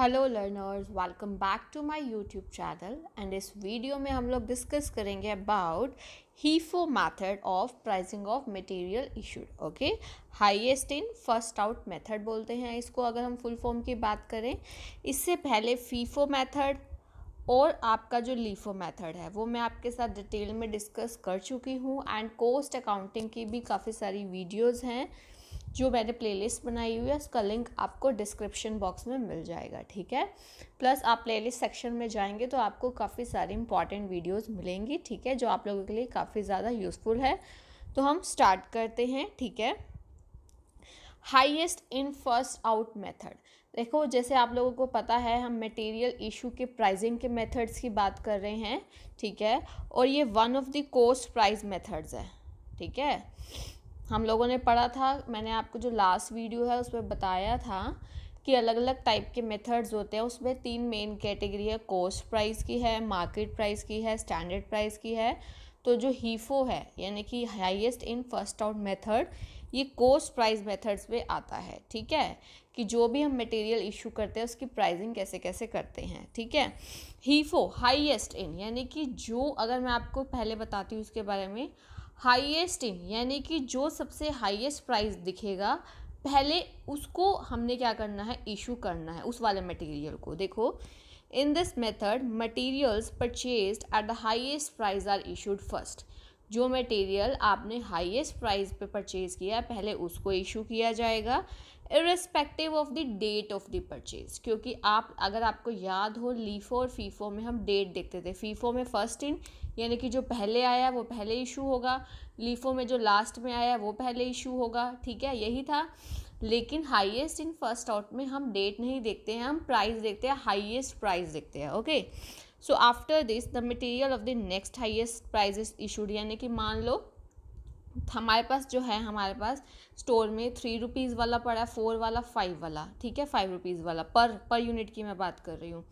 Hello learners welcome back to my YouTube channel and इस video में हम लोग डिस्कस करेंगे about HIFO method of pricing of material issued okay highest in first out method बोलते हैं इसको अगर हम फुल फॉर्म की बात करें इससे पहले फीफो मेथड e और आपका जो लीफो मेथड e है वो मैं आपके साथ डिटेल में डिस्कस कर चुकी हूँ एंड कोस्ट अकाउंटिंग की भी काफ़ी सारी वीडियोज़ हैं जो मैंने प्लेलिस्ट बनाई हुई है उसका लिंक आपको डिस्क्रिप्शन बॉक्स में मिल जाएगा ठीक है प्लस आप प्लेलिस्ट सेक्शन में जाएंगे तो आपको काफ़ी सारी इंपॉर्टेंट वीडियोस मिलेंगी ठीक है जो आप लोगों के लिए काफ़ी ज़्यादा यूज़फुल है तो हम स्टार्ट करते हैं ठीक है highest in first out method देखो जैसे आप लोगों को पता है हम मटेरियल इशू के प्राइजिंग के मेथड्स की बात कर रहे हैं ठीक है और ये one of the cost price methods है ठीक है हम लोगों ने पढ़ा था मैंने आपको जो लास्ट वीडियो है उसमें बताया था कि अलग अलग टाइप के मेथड्स होते हैं उसमें तीन मेन कैटेगरी है कोस्ट प्राइस की है मार्केट प्राइस की है स्टैंडर्ड प्राइस की है तो जो हीफो है यानी कि highest in first out method ये कोस्ट प्राइस मेथड्स में आता है ठीक है कि जो भी हम मटेरियल इशू करते हैं उसकी प्राइसिंग कैसे कैसे करते हैं ठीक है हीफो हाईएस्ट इन यानी कि जो अगर मैं आपको पहले बताती हूँ इसके बारे में हाईएस्ट इन यानी कि जो सबसे हाईएस्ट प्राइस दिखेगा पहले उसको हमने क्या करना है इशू करना है उस वाले मटेरियल को देखो in this method materials purchase at the highest price are issued first जो मटेरियल आपने हाईएस्ट प्राइस पे परचेज़ किया पहले उसको इशू किया जाएगा irrespective of the date of the purchase क्योंकि आप अगर आपको याद हो लीफो e और फीफो में हम डेट देखते थे फीफो में फर्स्ट इन यानी कि जो पहले आया वो पहले इशू होगा लीफो e में जो लास्ट में आया वो पहले इशू होगा ठीक है यही था लेकिन हाईएस्ट इन फर्स्ट आउट में हम डेट नहीं देखते हैं हम प्राइस देखते हैं हाईएस्ट प्राइस देखते हैं okay so after this the material of the next highest price is issued यानी कि मान लो हमारे पास जो है हमारे पास स्टोर में थ्री रुपीज़ वाला पड़ा है फोर वाला फाइव वाला ठीक है फाइव रुपीज़ वाला पर पर यूनिट की मैं बात कर रही हूँ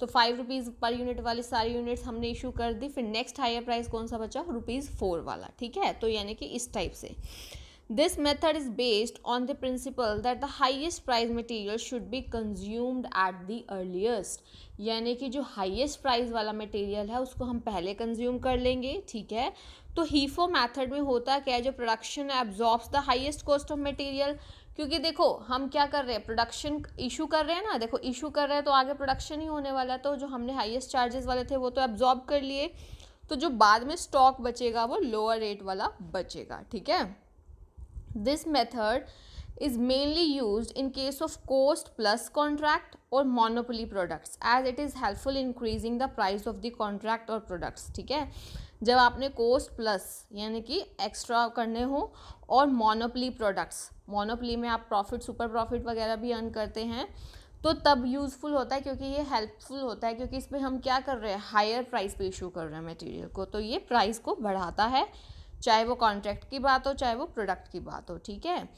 तो फाइव रुपीज़ पर यूनिट वाली सारी यूनिट्स हमने इशू कर दी फिर नेक्स्ट हायर प्राइस कौन सा बचा रुपीज़ फोर वाला ठीक है तो यानी कि इस टाइप से This method is based on the principle that the highest price material should be consumed at the earliest. यानी कि जो highest price वाला material है उसको हम पहले consume कर लेंगे ठीक है तो हीफो method में होता क्या है जो production absorbs the highest cost of material क्योंकि देखो हम क्या कर रहे हैं प्रोडक्शन इशू कर रहे हैं ना देखो इशू कर रहे हैं तो आगे प्रोडक्शन ही होने वाला है तो जो हमने हाईएस्ट चार्जेस वाले थे वो तो एब्जॉर्ब कर लिए तो जो बाद में स्टॉक बचेगा वो लोअर रेट वाला बचेगा ठीक है this method is mainly use in case of cost plus contract और monopoly products as it is helpful increasing the price of the contract और प्रोडक्ट्स ठीक है जब आपने कोस्ट प्लस यानी कि एक्स्ट्रा करने हो और मोनोपली प्रोडक्ट्स मोनोपली में आप प्रॉफिट सुपर प्रॉफिट वगैरह भी अर्न करते हैं तो तब यूज़फुल होता है क्योंकि ये हेल्पफुल होता है क्योंकि इसमें हम क्या कर रहे हैं हायर प्राइस पे इशू कर रहे हैं मटेरियल को तो ये प्राइस को बढ़ाता है चाहे वो कॉन्ट्रैक्ट की बात हो चाहे वो प्रोडक्ट की बात हो ठीक है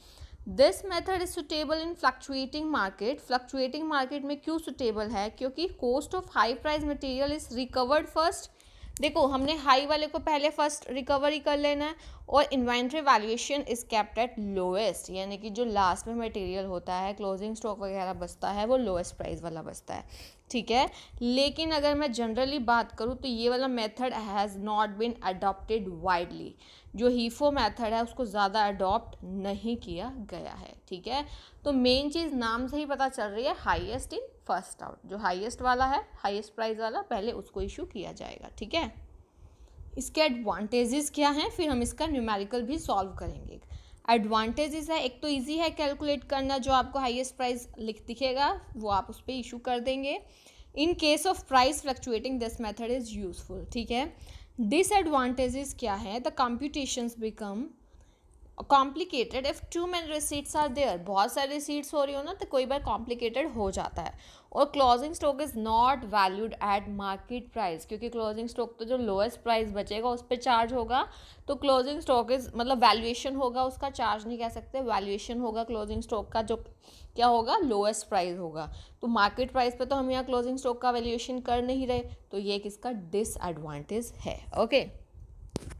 this method is suitable in fluctuating market fluctuating market में क्यों सुटेबल है क्योंकि cost of high price material is recovered first देखो हमने हाई वाले को पहले फर्स्ट रिकवरी कर लेना है और inventory valuation is kept at lowest यानी कि जो लास्ट में मटेरियल होता है क्लोजिंग स्टॉक वगैरह बचता है वो लोएस्ट प्राइस वाला बचता है ठीक है लेकिन अगर मैं जनरली बात करूँ तो ये वाला method has not been adopted widely जो हीफो मेथड e है उसको ज़्यादा अडॉप्ट नहीं किया गया है ठीक है तो मेन चीज़ नाम से ही पता चल रही है हाईएस्ट इन फर्स्ट आउट जो हाईएस्ट वाला है हाईएस्ट प्राइस वाला पहले उसको इशू किया जाएगा ठीक है इसके एडवांटेजेस क्या हैं फिर हम इसका न्यूमेरिकल भी सॉल्व करेंगे एडवांटेजेस है एक तो इजी है कैलकुलेट करना जो आपको हाईएस्ट प्राइस लिख दिखेगा वो आप उस पर इशू कर देंगे in case of price fluctuating this method is useful ठीक है डिसएडवांटेजेस क्या है the computations become complicated if too many receipts are there बहुत सारे रिसीट्स हो रही हो ना तो कोई बार कॉम्प्लिकेटेड हो जाता है और closing stock is not valued at market price क्योंकि क्लोजिंग स्टॉक तो जो लोएस्ट प्राइस बचेगा उस पर चार्ज होगा तो क्लोजिंग स्टॉक इज़ मतलब वैल्यूएशन होगा उसका चार्ज नहीं कह सकते वैल्यूएशन होगा क्लोजिंग स्टॉक का जो क्या होगा लोएस्ट प्राइस होगा तो मार्केट प्राइस पर तो हम यहाँ क्लोजिंग स्टॉक का वैल्यूएशन कर नहीं रहे तो ये किसका डिसएडवांटेज है ओके okay?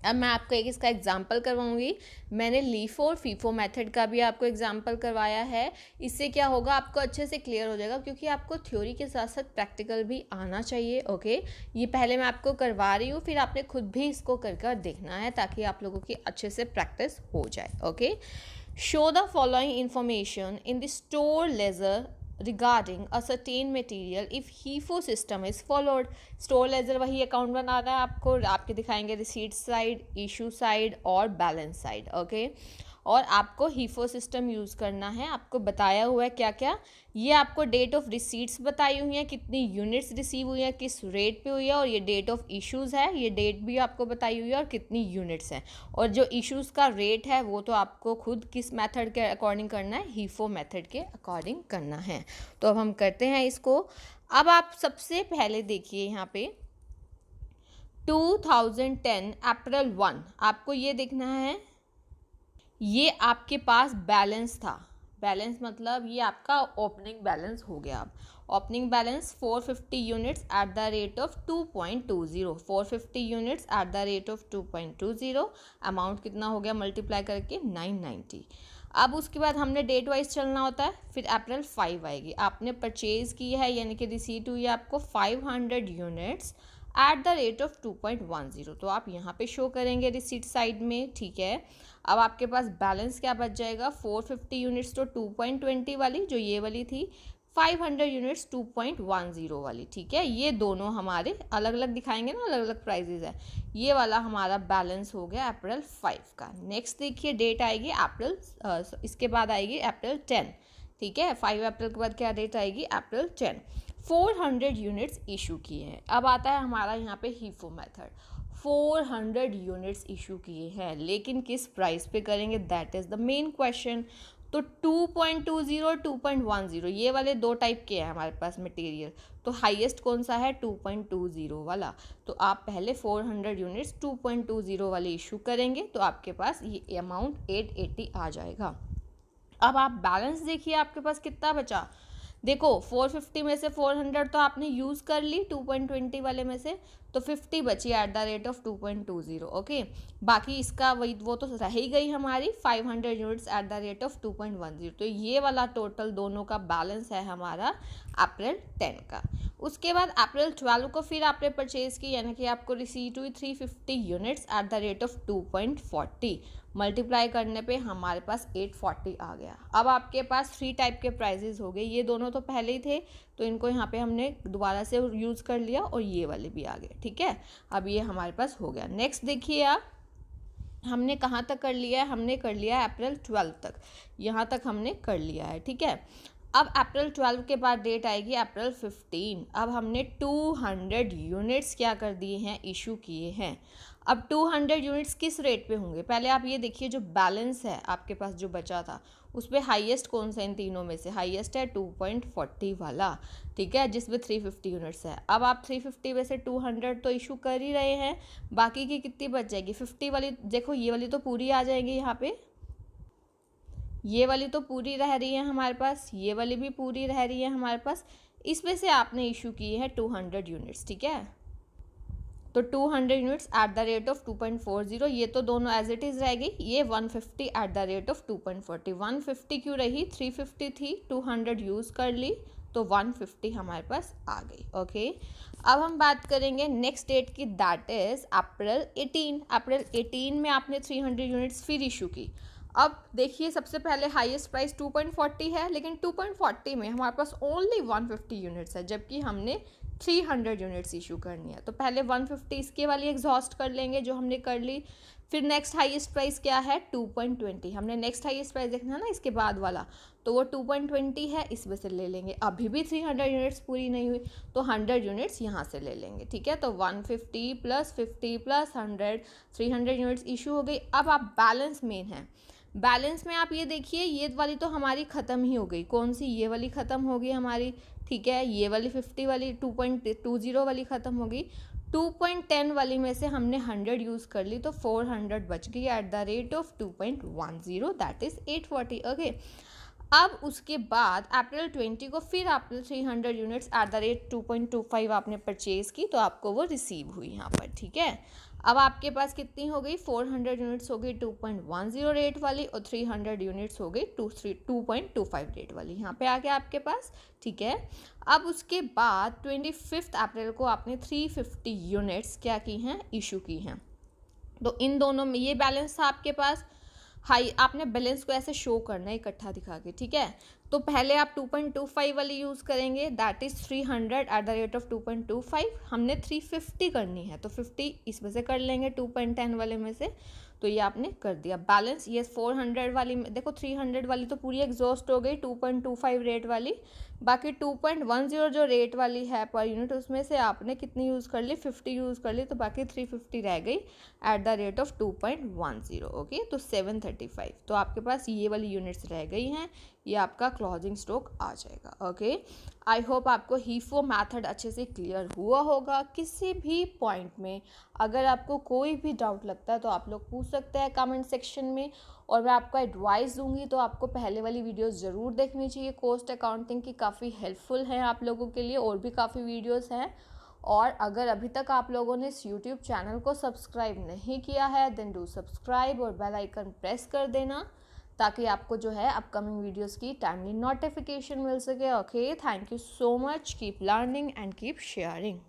अब मैं आपको एक इसका एग्ज़ाम्पल करवाऊंगी मैंने लीफो और फीफो मेथड का भी आपको एग्ज़ाम्पल करवाया है इससे क्या होगा आपको अच्छे से क्लियर हो जाएगा क्योंकि आपको थ्योरी के साथ साथ प्रैक्टिकल भी आना चाहिए ओके ये पहले मैं आपको करवा रही हूँ फिर आपने खुद भी इसको कर कर देखना है ताकि आप लोगों की अच्छे से प्रैक्टिस हो जाए okay show the following information in the store ledger regarding a certain material if HIFO system is followed store ledger वही अकाउंट बना रहा है आपको आपके दिखाएंगे रिसीट साइड इशू साइड और बैलेंस साइड ओके और आपको हीफो सिस्टम यूज़ करना है आपको बताया हुआ है क्या क्या ये आपको डेट ऑफ रिसीट्स बताई हुई हैं कितनी यूनिट्स रिसीव हुई हैं किस रेट पे हुई है और ये डेट ऑफ इश्यूज़ है ये डेट भी आपको बताई हुई है और कितनी यूनिट्स हैं और जो इश्यूज़ का रेट है वो तो आपको खुद किस मेथड के अकॉर्डिंग करना है हीफो मेथड के अकॉर्डिंग करना है तो अब हम करते हैं इसको अब आप सबसे पहले देखिए यहाँ पे 2010 अप्रैल वन आपको ये देखना है ये आपके पास बैलेंस था बैलेंस मतलब ये आपका ओपनिंग बैलेंस हो गया अब opening balance 450 units at the rate of 2.20 450 units at the rate of 2.20 amount कितना हो गया मल्टीप्लाई करके 990 अब उसके बाद हमने डेट वाइज चलना होता है फिर अप्रैल फाइव आएगी आपने परचेज़ की है यानी कि रिसीट हुई है आपको 500 units at the rate of two point one zero तो आप यहाँ पे शो करेंगे रिसीट साइड में ठीक है अब आपके पास बैलेंस क्या बच जाएगा फोर फिफ्टी यूनिट्स तो टू पॉइंट ट्वेंटी वाली जो ये वाली थी five hundred units two point one zero वाली ठीक है ये दोनों हमारे अलग अलग दिखाएंगे ना अलग अलग प्राइजेज है ये वाला हमारा बैलेंस हो गया अप्रैल फाइव का नेक्स्ट देखिए डेट आएगी अप्रैल इसके बाद आएगी अप्रैल टेन ठीक है फाइव अप्रैल के बाद क्या डेट आएगी अप्रैल टेन 400 यूनिट्स इशू किए हैं अब आता है हमारा यहाँ पे हीफो मेथड 400 यूनिट्स इशू किए हैं लेकिन किस प्राइस पे करेंगे that is the main question तो 2.20 वन 2.10 ये वाले दो टाइप के हैं हमारे पास मटेरियल तो हाईएस्ट कौन सा है 2.20 वाला तो आप पहले 400 यूनिट्स 2.20 वाले इशू करेंगे तो आपके पास ये अमाउंट 880 आ जाएगा अब आप बैलेंस देखिए आपके पास कितना बचा देखो 450 में से 400 तो आपने यूज़ कर ली 2.20 वाले में से तो फिफ्टी बची at the rate of two point two zero okay बाकी इसका वही वो तो रह ही गई हमारी five hundred units at the rate of two point one zero तो ये वाला टोटल दोनों का बैलेंस है हमारा अप्रैल टेन का उसके बाद अप्रैल ट्वेल्व को फिर आपने परचेज़ की यानी कि आपको रिसीट हुई three fifty units at the rate of two point forty multiply करने पे हमारे पास एट फोर्टी आ गया अब आपके पास थ्री टाइप के प्राइजेज हो गए ये दोनों तो पहले ही थे तो इनको यहाँ पे हमने दोबारा से यूज़ कर लिया और ये वाले भी आ गए ठीक है अब ये हमारे पास हो गया नेक्स्ट देखिए आप हमने कहाँ तक कर लिया है हमने कर लिया है अप्रैल ट्वेल्थ तक यहाँ तक हमने कर लिया है ठीक है अब अप्रैल ट्वेल्व के बाद डेट आएगी अप्रैल फिफ्टीन अब हमने टू हंड्रेड यूनिट्स क्या कर दिए हैं इशू किए हैं अब टू हंड्रेड यूनिट्स किस रेट पे होंगे पहले आप ये देखिए जो बैलेंस है आपके पास जो बचा था उस पर हाइएस्ट कौन सा इन तीनों में से हाइएस्ट है टू पॉइंट फोर्टी वाला ठीक है जिसमें थ्री फिफ्टी यूनिट्स है अब आप थ्री फिफ्टी में से टू हंड्रेड तो इशू कर ही रहे हैं बाकी की कितनी बच जाएगी फिफ्टी वाली देखो ये वाली तो पूरी आ जाएगी यहाँ पर ये वाली तो पूरी रह रही है हमारे पास ये वाली भी पूरी रह रही है हमारे पास इसमें से आपने इशू की है टू हंड्रेड यूनिट्स ठीक है तो two hundred units at the rate of two point four zero ये तो दोनों एज इट इज़ रह गई ये one fifty at the rate of two point forty one fifty क्यों रही थ्री फिफ्टी थी टू हंड्रेड यूज़ कर ली तो वन फिफ्टी हमारे पास आ गई ओके अब हम बात करेंगे नेक्स्ट डेट की that is April eighteen April eighteen में आपने थ्री हंड्रेड यूनिट्स फिर इशू की अब देखिए सबसे पहले हाईएस्ट प्राइस 2.40 है लेकिन 2.40 में हमारे पास ओनली 150 यूनिट्स है जबकि हमने 300 यूनिट्स इशू करनी है तो पहले 150 इसके वाली एग्जॉस्ट कर लेंगे जो हमने कर ली फिर नेक्स्ट हाईएस्ट प्राइस क्या है 2.20 हमने नेक्स्ट हाईएस्ट प्राइस देखना है ना इसके बाद वाला तो वो 2.20 है इसमें से ले लेंगे अभी भी 300 यूनिट्स पूरी नहीं हुई तो 100 यूनिट्स यहाँ से ले लेंगे ठीक है तो 150 प्लस 50 प्लस 100 300 यूनिट्स इशू हो गई अब आप बैलेंस मेन हैं बैलेंस में आप ये देखिए ये वाली तो हमारी ख़त्म ही हो गई कौन सी ये वाली ख़त्म हो गई हमारी ठीक है ये वाली फिफ्टी वाली टू पॉइंट टू जीरो वाली ख़त्म हो गई टू पॉइंट टेन वाली में से हमने हंड्रेड यूज़ कर ली तो फोर हंड्रेड बच गई at the rate of two point one zero that is eight forty okay अब उसके बाद अप्रैल ट्वेंटी को फिर आपने three hundred units at the rate two point two five आपने परचेज़ की तो आपको वो रिसीव हुई यहाँ पर ठीक है अब आपके पास कितनी हो गई 400 यूनिट्स हो गई 2.10 रेट वाली और 300 यूनिट्स हो गई two three two point two five rate वाली यहाँ पे आ गया आपके पास ठीक है अब उसके बाद ट्वेंटी फिफ्थ अप्रैल को आपने 350 यूनिट्स क्या की हैं इशू की हैं तो इन दोनों में ये बैलेंस था आपके पास हाई आपने बैलेंस को ऐसे शो करना है इकट्ठा दिखा के ठीक है तो पहले आप 2.25 वाली यूज़ करेंगे that is 300 at the rate of 2.25 हमने 350 करनी है तो 50 इसमें से कर लेंगे 2.10 वाले में से तो ये आपने कर दिया बैलेंस ये 400 वाली देखो 300 वाली तो पूरी एग्जॉस्ट हो गई 2.25 रेट वाली बाकी 2.10 जो रेट वाली है पर यूनिट उसमें से आपने कितनी यूज़ कर ली 50 यूज़ कर ली तो बाकी 350 रह गई at the rate of 2.10 okay तो 735 तो आपके पास ये वाली यूनिट्स रह गई हैं ये आपका क्लोजिंग स्टॉक आ जाएगा ओके आई होप आपको हीफो मैथड अच्छे से क्लियर हुआ होगा किसी भी पॉइंट में अगर आपको कोई भी डाउट लगता है तो आप लोग पूछ सकते हैं कमेंट सेक्शन में और मैं आपको एडवाइस दूंगी तो आपको पहले वाली वीडियो ज़रूर देखनी चाहिए कोस्ट अकाउंटिंग की काफ़ी हेल्पफुल हैं आप लोगों के लिए और भी काफ़ी वीडियोज़ हैं और अगर अभी तक आप लोगों ने इस यूट्यूब चैनल को सब्सक्राइब नहीं किया है देन डू सब्सक्राइब और बेल आइकन प्रेस कर देना ताकि आपको जो है अपकमिंग वीडियोस की टाइमली नोटिफिकेशन मिल सके okay thank you so much keep learning and keep sharing